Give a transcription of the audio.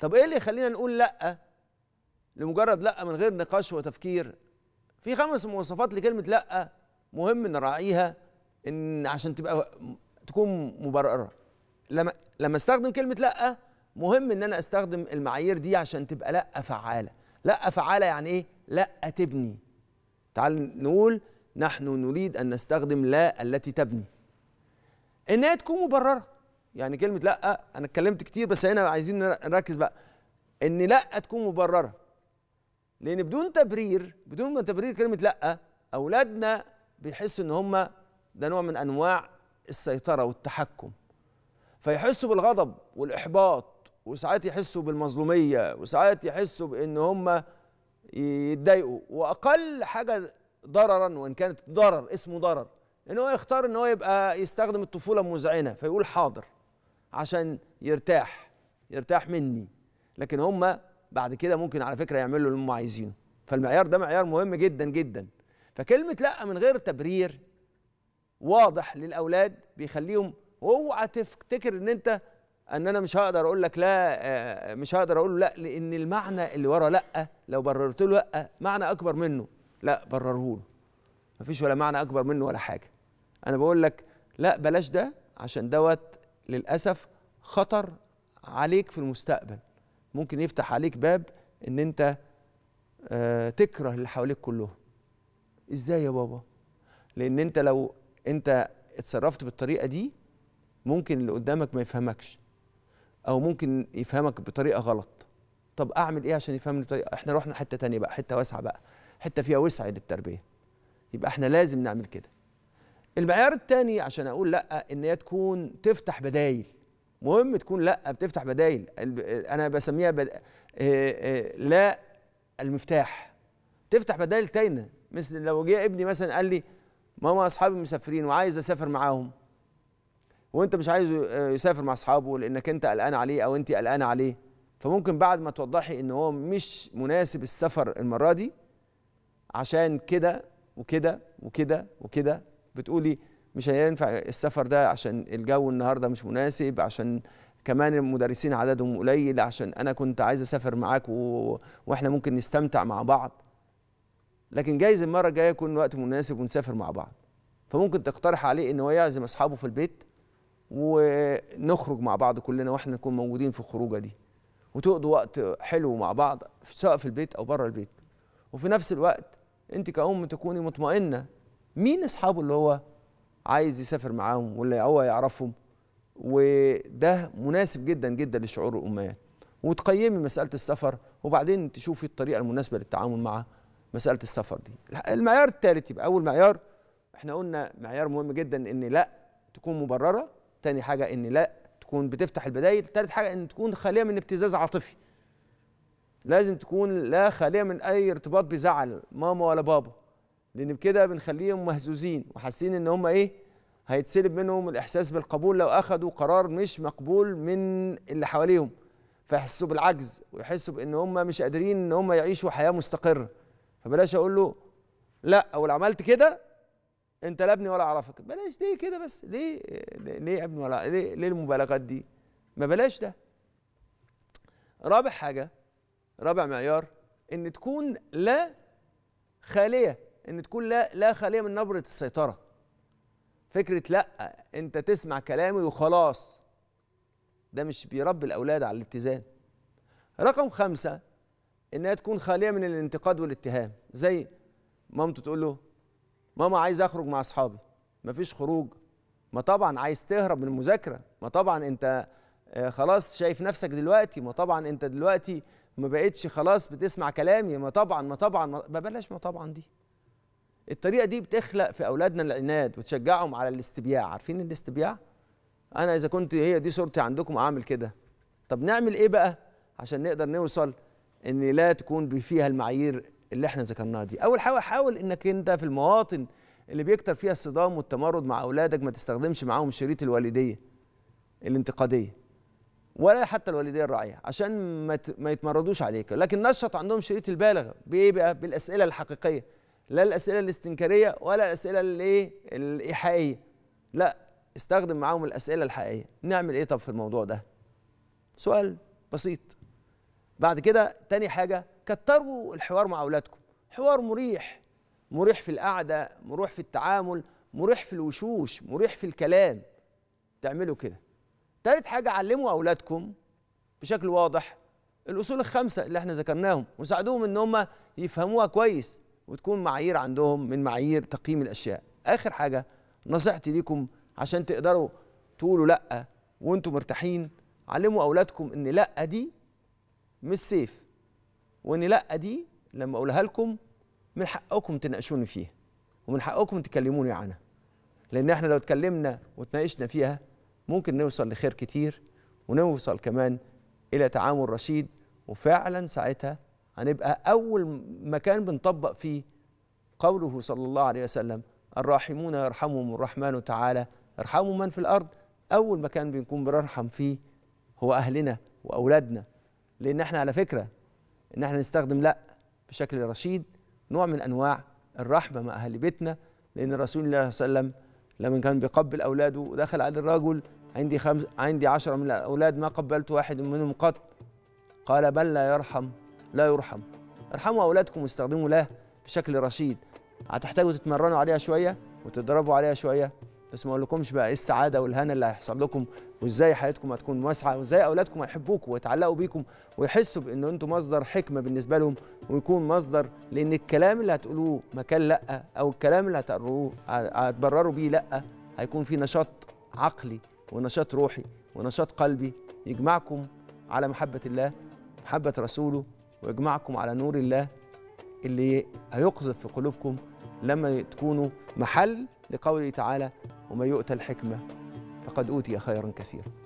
طب ايه اللي يخلينا نقول لا لمجرد لا من غير نقاش وتفكير في خمس مواصفات لكلمه لا مهم نراعيها ان عشان تبقى تكون مبرره لما لما استخدم كلمه لا مهم ان انا استخدم المعايير دي عشان تبقى لا فعاله لا فعاله يعني ايه لا تبني تعال نقول نحن نريد ان نستخدم لا التي تبني انها تكون مبرره يعني كلمه لا انا اتكلمت كتير بس هنا عايزين نركز بقى ان لا تكون مبرره لان بدون تبرير بدون ما تبرير كلمه لا اولادنا بيحسوا ان هم ده نوع من انواع السيطره والتحكم فيحسوا بالغضب والاحباط وساعات يحسوا بالمظلوميه وساعات يحسوا بان هم يتضايقوا واقل حاجه ضررا وان كانت ضرر اسمه ضرر ان هو يختار ان هو يبقى يستخدم الطفوله مزعنة فيقول حاضر عشان يرتاح يرتاح مني لكن هم بعد كده ممكن على فكره يعملوا اللي هم عايزينه فالمعيار ده معيار مهم جدا جدا فكلمه لا من غير تبرير واضح للاولاد بيخليهم اوعى تفتكر ان انت ان انا مش هقدر اقول لك لا آه، آه، مش هقدر اقول لا لان المعنى اللي ورا لا لو بررت له لا معنى اكبر منه لا برره له مفيش ولا معنى اكبر منه ولا حاجه انا بقول لك لا بلاش ده عشان دوت للاسف خطر عليك في المستقبل ممكن يفتح عليك باب ان انت آه، تكره اللي حواليك كلهم ازاي يا بابا لان انت لو انت اتصرفت بالطريقه دي ممكن اللي قدامك ما يفهمكش او ممكن يفهمك بطريقه غلط طب اعمل ايه عشان يفهمني بطريقه احنا رحنا حته تانية بقى حته واسعه بقى حته فيها وسع للتربيه يبقى احنا لازم نعمل كده المعيار الثاني عشان اقول لا ان هي تكون تفتح بدايل مهم تكون لا بتفتح بدايل انا بسميها بد... لا المفتاح تفتح بدايل تاينه مثل لو جه ابني مثلا قال لي ماما اصحابي مسافرين وعايز اسافر معاهم وانت مش عايزه يسافر مع اصحابه لانك انت قلقان عليه او انت قلقانه عليه فممكن بعد ما توضحي ان هو مش مناسب السفر المره دي عشان كده وكده وكده وكده بتقولي مش هينفع السفر ده عشان الجو النهارده مش مناسب عشان كمان المدرسين عددهم قليل عشان انا كنت عايز اسافر معاك و... واحنا ممكن نستمتع مع بعض لكن جايز المره الجايه يكون وقت مناسب ونسافر مع بعض فممكن تقترح عليه ان هو يعزم اصحابه في البيت ونخرج مع بعض كلنا واحنا نكون موجودين في الخروجه دي وتقضوا وقت حلو مع بعض سواء في البيت او بره البيت وفي نفس الوقت انت كأم تكوني مطمئنه مين اصحابه اللي هو عايز يسافر معاهم واللي هو يعرفهم وده مناسب جدا جدا لشعور الامهات وتقيمي مساله السفر وبعدين تشوفي الطريقه المناسبه للتعامل مع مساله السفر دي المعيار الثالث يبقى اول معيار احنا قلنا معيار مهم جدا ان لا تكون مبرره تاني حاجه ان لا تكون بتفتح البدايل ثالث حاجه ان تكون خاليه من ابتزاز عاطفي لازم تكون لا خاليه من اي ارتباط بزعل ماما ولا بابا لان بكده بنخليهم مهزوزين وحاسين ان هم ايه هيتسلب منهم الاحساس بالقبول لو اخذوا قرار مش مقبول من اللي حواليهم فيحسوا بالعجز ويحسوا بان هم مش قادرين ان هم يعيشوا حياه مستقره فبلاش اقول له لا او لو عملت كده انت لا ابني ولا اعرفك بلاش ليه كده بس ليه ليه ابني ولا ليه ليه المبالغات دي ما بلاش ده رابع حاجه رابع معيار ان تكون لا خاليه ان تكون لا لا خاليه من نبره السيطره فكره لا انت تسمع كلامي وخلاص ده مش بيربي الاولاد على الاتزان رقم خمسة انها تكون خاليه من الانتقاد والاتهام زي مامته تقول له ماما عايز اخرج مع اصحابي مفيش خروج ما طبعا عايز تهرب من المذاكره ما طبعا انت آه، خلاص شايف نفسك دلوقتي ما طبعا انت دلوقتي ما بقتش خلاص بتسمع كلامي ما طبعا ما طبعا ما بلاش ما طبعا دي الطريقه دي بتخلق في اولادنا العناد وتشجعهم على الاستبياع عارفين الاستبياع انا اذا كنت هي دي صورتي عندكم اعمل كده طب نعمل ايه بقى عشان نقدر نوصل ان لا تكون فيها المعايير اللي احنا ذكرناها دي اول حاجه حاول انك انت في المواطن اللي بيكتر فيها الصدام والتمرد مع اولادك ما تستخدمش معاهم شريط الوالديه الانتقاديه ولا حتى الوالديه الراعيه عشان ما يتمردوش عليك لكن نشط عندهم شريط البالغ بايه بقى بالاسئله الحقيقيه لا الاسئله الاستنكاريه ولا الاسئله الايه الايحائيه لا استخدم معاهم الاسئله الحقيقيه نعمل ايه طب في الموضوع ده سؤال بسيط بعد كده تاني حاجه كتروا الحوار مع اولادكم حوار مريح مريح في القعده مريح في التعامل مريح في الوشوش مريح في الكلام تعملوا كده تالت حاجه علموا اولادكم بشكل واضح الاصول الخمسه اللي احنا ذكرناهم وساعدوهم ان هم يفهموها كويس وتكون معايير عندهم من معايير تقييم الاشياء اخر حاجه نصيحتي ليكم عشان تقدروا تقولوا لا وانتم مرتاحين علموا اولادكم ان لا دي مش سيف وان لا دي لما اقولها لكم من حقكم تناقشوني فيها ومن حقكم تكلموني عنها لان احنا لو اتكلمنا وتناقشنا فيها ممكن نوصل لخير كتير ونوصل كمان الى تعامل رشيد وفعلا ساعتها هنبقى أول مكان بنطبق فيه قوله صلى الله عليه وسلم الراحمون يرحمهم الرحمن تعالى ارحموا من في الأرض أول مكان بنكون بنرحم فيه هو أهلنا وأولادنا لأن احنا على فكرة إن احنا نستخدم لأ بشكل رشيد نوع من أنواع الرحمة مع أهل بيتنا لأن رسول الله صلى الله عليه وسلم لما كان بيقبل أولاده ودخل على الرجل عندي خمس عندي عشرة من الأولاد ما قبلت واحد منهم قط قال بل لا يرحم لا يرحم ارحموا أولادكم واستخدموا له بشكل رشيد هتحتاجوا تتمرنوا عليها شوية وتتدربوا عليها شوية بس ما اقولكمش بقى ايه السعاده والهنا اللي هيحصل لكم وازاي حياتكم هتكون واسعه وازاي اولادكم هيحبوكم ويتعلقوا بيكم ويحسوا بان انتم مصدر حكمه بالنسبه لهم ويكون مصدر لان الكلام اللي هتقولوه مكان لا او الكلام اللي هتقروه هتبرروا بيه لا هيكون في نشاط عقلي ونشاط روحي ونشاط قلبي يجمعكم على محبه الله محبه رسوله ويجمعكم على نور الله اللي هيقذف في قلوبكم لما تكونوا محل لقوله تعالى ومن يؤتى الحكمه فقد اوتي خيرا كثيرا